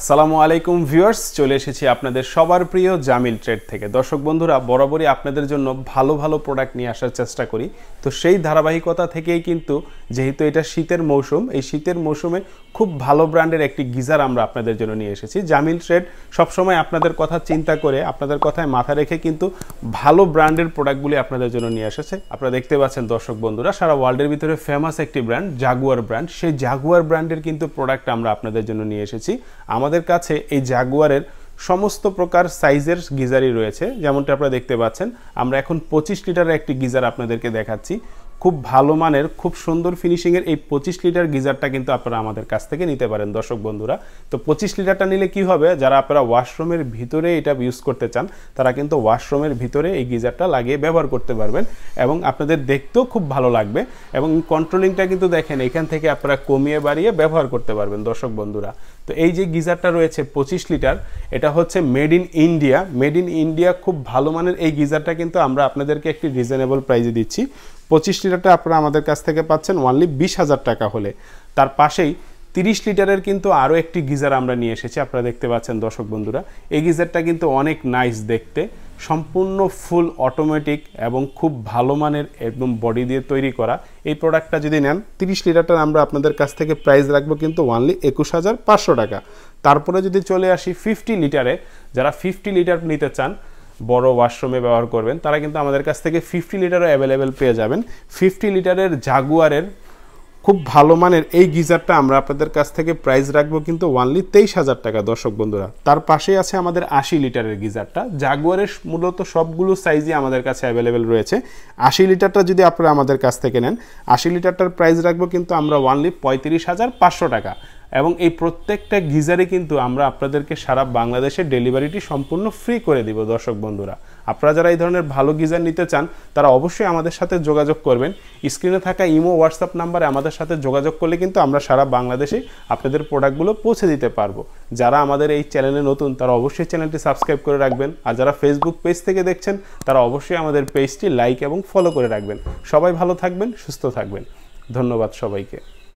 আসসালামু আলাইকুম ভিউয়ার্স চলে এসেছি আপনাদের সবার প্রিয় জামিল ট্রেড থেকে দর্শক বন্ধুরা বরাবরই আপনাদের জন্য ভালো ভালো প্রোডাক্ট নিয়ে আসার চেষ্টা করি তো সেই ধারাবাহিকতা থেকেই কিন্তু যেহেতু এটা শীতের মৌসুম এই শীতের মৌসুমে খুব ভালো ব্র্যান্ডের একটি গিজার আমরা আপনাদের জন্য নিয়ে এসেছি জামিল ট্রেড সবসময় আপনাদের কথা চিন্তা করে আপনাদের কথায় মাথা রেখে কিন্তু ভালো ব্র্যান্ডের প্রোডাক্টগুলি আপনাদের জন্য নিয়ে এসেছে আপনারা দেখতে পাচ্ছেন দর্শক বন্ধুরা সারা ওয়ার্ল্ডের ভিতরে ফেমাস একটি ব্র্যান্ড জাগুয়ার ব্র্যান্ড সেই জাগুয়ার ব্র্যান্ডের কিন্তু প্রোডাক্ট আমরা আপনাদের জন্য নিয়ে এসেছি আমাদের কাছে এই জাগুয়ারের সমস্ত প্রকার সাইজের গিজারই রয়েছে যেমনটা আপনারা দেখতে পাচ্ছেন আমরা এখন পঁচিশ লিটারের একটি গিজার আপনাদেরকে দেখাচ্ছি খুব ভালো মানের খুব সুন্দর ফিনিশিংয়ের এই পঁচিশ লিটার গিজারটা কিন্তু আপনারা আমাদের কাছ থেকে নিতে পারেন দর্শক বন্ধুরা তো পঁচিশ লিটারটা নিলে কি হবে যারা আপনারা ওয়াশরুমের ভিতরে এটা ইউজ করতে চান তারা কিন্তু ওয়াশরুমের ভিতরে এই গিজারটা লাগিয়ে ব্যবহার করতে পারবেন এবং আপনাদের দেখতেও খুব ভালো লাগবে এবং কন্ট্রোলিংটা কিন্তু দেখেন এখান থেকে আপনারা কমিয়ে বাড়িয়ে ব্যবহার করতে পারবেন দর্শক বন্ধুরা তো এই যে গিজারটা রয়েছে পঁচিশ লিটার এটা হচ্ছে made in India made in India খুব ভালো মানের এই গিজারটা কিন্তু আমরা আপনাদেরকে একটি রিজনেবল প্রাইজে দিচ্ছি পঁচিশ লিটারটা আপনারা আমাদের কাছ থেকে পাচ্ছেন ওয়ানলি বিশ হাজার টাকা হলে তার পাশেই 30 লিটারের কিন্তু আরও একটি গিজার আমরা নিয়ে এসেছি আপনারা দেখতে পাচ্ছেন দর্শক বন্ধুরা এই গিজারটা কিন্তু অনেক নাইস দেখতে সম্পূর্ণ ফুল অটোমেটিক এবং খুব ভালো মানের একদম বডি দিয়ে তৈরি করা এই প্রোডাক্টটা যদি নেন 30 লিটারটা আমরা আপনাদের কাছ থেকে প্রাইস রাখবো কিন্তু ওয়ানলি একুশ হাজার পাঁচশো টাকা তারপরে যদি চলে আসি ফিফটি লিটারে যারা ফিফটি লিটার নিতে চান বড় ওয়াশরুমে ব্যবহার করবেন তারা কিন্তু আমাদের কাছ থেকে ফিফটি লিটারও অ্যাভেলেবেল পেয়ে যাবেন ফিফটি লিটারের জাগুয়ারের খুব ভালো মানের এই গিজারটা আমরা আপনাদের কাছ থেকে প্রাইস রাখবো কিন্তু ওয়ানলি তেইশ হাজার টাকা দর্শক বন্ধুরা তার পাশেই আছে আমাদের আশি লিটারের গিজারটা জাগুয়ারের মূলত সবগুলো সাইজই আমাদের কাছে অ্যাভেলেবেল রয়েছে আশি লিটারটা যদি আপনারা আমাদের কাছ থেকে নেন আশি লিটারটার প্রাইস রাখবো কিন্তু আমরা ওয়ানলি পঁয়ত্রিশ হাজার পাঁচশো টাকা এবং এই প্রত্যেকটা গিজারে কিন্তু আমরা আপনাদেরকে সারা বাংলাদেশে ডেলিভারিটি সম্পূর্ণ ফ্রি করে দিব দর্শক বন্ধুরা আপনারা যারা এই ধরনের ভালো গিজার নিতে চান তারা অবশ্যই আমাদের সাথে যোগাযোগ করবেন স্ক্রিনে থাকা ইমো হোয়াটসঅ্যাপ নাম্বারে আমাদের সাথে যোগাযোগ করলে কিন্তু আমরা সারা বাংলাদেশে আপনাদের প্রোডাক্টগুলো পৌঁছে দিতে পারবো যারা আমাদের এই চ্যানেলে নতুন তারা অবশ্যই চ্যানেলটি সাবস্ক্রাইব করে রাখবেন আর যারা ফেসবুক পেজ থেকে দেখছেন তারা অবশ্যই আমাদের পেজটি লাইক এবং ফলো করে রাখবেন সবাই ভালো থাকবেন সুস্থ থাকবেন ধন্যবাদ সবাইকে